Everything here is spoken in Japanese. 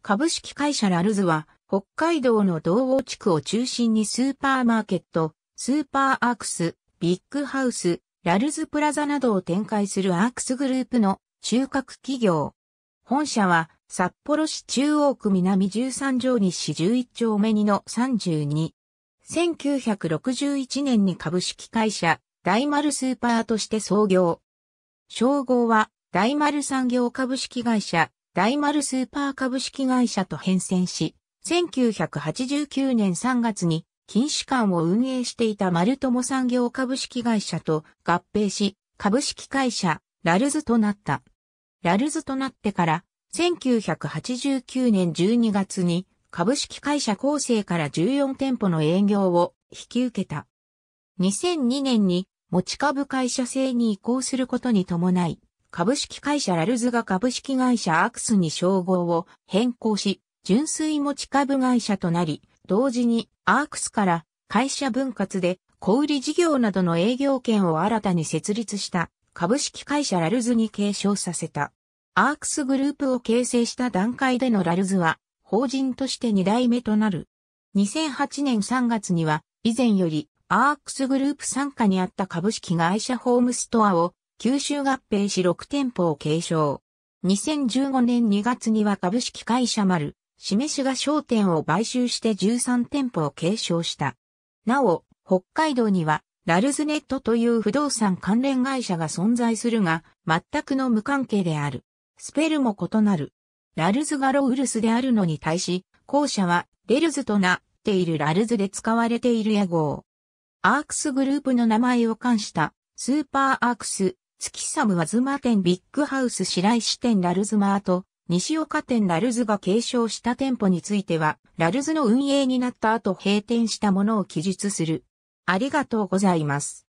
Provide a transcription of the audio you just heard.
株式会社ラルズは、北海道の道央地区を中心にスーパーマーケット、スーパーアークス、ビッグハウス、ラルズプラザなどを展開するアークスグループの中核企業。本社は札幌市中央区南13条西11丁目2の32。1961年に株式会社大丸スーパーとして創業。称号は大丸産業株式会社大丸スーパー株式会社と変遷し、1989年3月に禁止館を運営していた丸友産業株式会社と合併し、株式会社ラルズとなった。ラルズとなってから、1989年12月に株式会社構成から14店舗の営業を引き受けた。2002年に持ち株会社制に移行することに伴い、株式会社ラルズが株式会社アクスに称号を変更し、純粋持ち株会社となり、同時にアークスから会社分割で小売事業などの営業権を新たに設立した株式会社ラルズに継承させた。アークスグループを形成した段階でのラルズは法人として2代目となる。2008年3月には以前よりアークスグループ傘下にあった株式会社ホームストアを九州合併し6店舗を継承。2015年2月には株式会社丸、示しが商店を買収して13店舗を継承した。なお、北海道には、ラルズネットという不動産関連会社が存在するが、全くの無関係である。スペルも異なる。ラルズがロウルスであるのに対し、後者は、レルズとなっているラルズで使われている屋号。アークスグループの名前を冠した、スーパーアークス、月寒ズ妻店ビッグハウス白石店ラルズマート、西岡店ラルズが継承した店舗については、ラルズの運営になった後閉店したものを記述する。ありがとうございます。